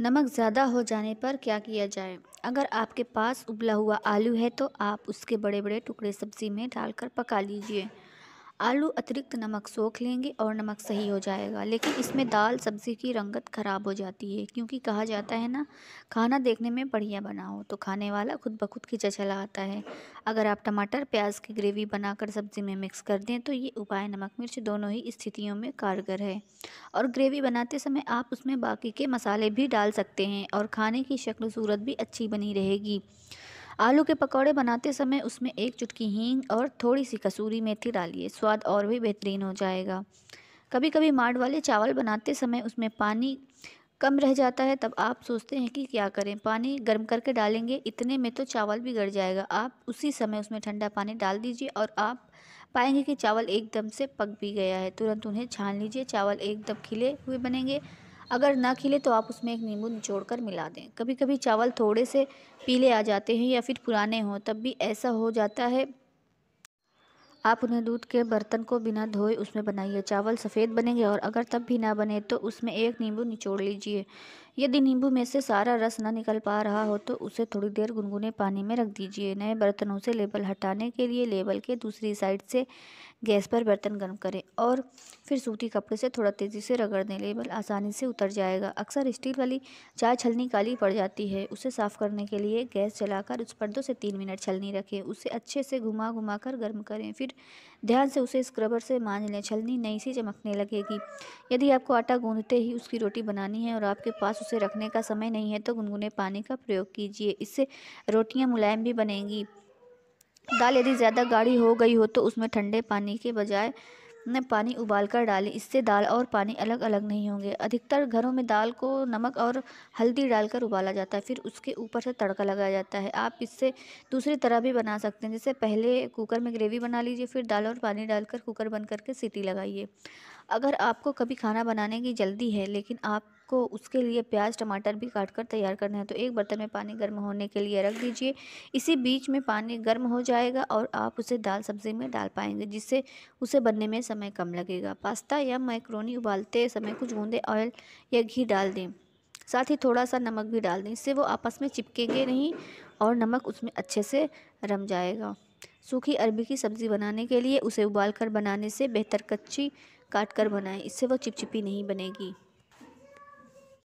नमक ज़्यादा हो जाने पर क्या किया जाए अगर आपके पास उबला हुआ आलू है तो आप उसके बड़े बड़े टुकड़े सब्ज़ी में डालकर पका लीजिए आलू अतिरिक्त नमक सोख लेंगे और नमक सही हो जाएगा लेकिन इसमें दाल सब्ज़ी की रंगत ख़राब हो जाती है क्योंकि कहा जाता है ना खाना देखने में बढ़िया बनाओ तो खाने वाला खुद ब खुद खिंचा चला आता है अगर आप टमाटर प्याज की ग्रेवी बनाकर सब्ज़ी में मिक्स कर दें तो ये उपाय नमक मिर्च दोनों ही स्थितियों में कारगर है और ग्रेवी बनाते समय आप उसमें बाकी के मसाले भी डाल सकते हैं और खाने की शक्ल सूरत भी अच्छी बनी रहेगी आलू के पकौड़े बनाते समय उसमें एक चुटकी हींग और थोड़ी सी कसूरी मेथी डालिए स्वाद और भी बेहतरीन हो जाएगा कभी कभी माड वाले चावल बनाते समय उसमें पानी कम रह जाता है तब आप सोचते हैं कि क्या करें पानी गर्म करके डालेंगे इतने में तो चावल भी गड़ जाएगा आप उसी समय उसमें ठंडा पानी डाल दीजिए और आप पाएंगे कि चावल एकदम से पक भी गया है तुरंत उन्हें छान लीजिए चावल एकदम खिले हुए बनेंगे अगर ना खिले तो आप उसमें एक नींबू निचोड़ कर मिला दें कभी कभी चावल थोड़े से पीले आ जाते हैं या फिर पुराने हों तब भी ऐसा हो जाता है आप उन्हें दूध के बर्तन को बिना धोए उसमें बनाइए चावल सफ़ेद बनेंगे और अगर तब भी ना बने तो उसमें एक नींबू निचोड़ लीजिए यदि नींबू में से सारा रस न निकल पा रहा हो तो उसे थोड़ी देर गुनगुने पानी में रख दीजिए नए बर्तनों से लेबल हटाने के लिए लेबल के दूसरी साइड से गैस पर बर्तन गर्म करें और फिर सूती कपड़े से थोड़ा तेज़ी से रगड़ दें लेबल आसानी से उतर जाएगा अक्सर स्टील वाली चाय छलनी काली पड़ जाती है उसे साफ़ करने के लिए गैस चलाकर उस पर दो से तीन मिनट छलनी रखें उसे अच्छे से घुमा घुमा कर गर्म करें फिर ध्यान से उसे स्क्रबर से मांझ लें छलनी नई सी चमकने लगेगी यदि आपको आटा गूँधते ही उसकी रोटी बनानी है और आपके पास उसे रखने का समय नहीं है तो गुनगुने पानी का प्रयोग कीजिए इससे रोटियां मुलायम भी बनेंगी दाल यदि ज़्यादा गाढ़ी हो गई हो तो उसमें ठंडे पानी के बजाय ने पानी उबाल कर डालें इससे दाल और पानी अलग अलग नहीं होंगे अधिकतर घरों में दाल को नमक और हल्दी डालकर उबाला जाता है फिर उसके ऊपर से तड़का लगाया जाता है आप इससे दूसरी तरह भी बना सकते हैं जैसे पहले कुकर में ग्रेवी बना लीजिए फिर दाल और पानी डालकर कुकर बंद करके सीटी लगाइए अगर आपको कभी खाना बनाने की जल्दी है लेकिन आप आपको उसके लिए प्याज टमाटर भी काट कर तैयार करना है तो एक बर्तन में पानी गर्म होने के लिए रख दीजिए इसी बीच में पानी गर्म हो जाएगा और आप उसे दाल सब्ज़ी में डाल पाएंगे जिससे उसे बनने में समय कम लगेगा पास्ता या मैक्रोनी उबालते समय कुछ बूंदे ऑयल या घी डाल दें साथ ही थोड़ा सा नमक भी डाल दें इससे वो आपस में चिपकेंगे नहीं और नमक उसमें अच्छे से रम जाएगा सूखी अरबी की सब्ज़ी बनाने के लिए उसे उबाल कर बनाने से बेहतर कच्ची काट कर बनाएं इससे वो चिपचिपी नहीं बनेगी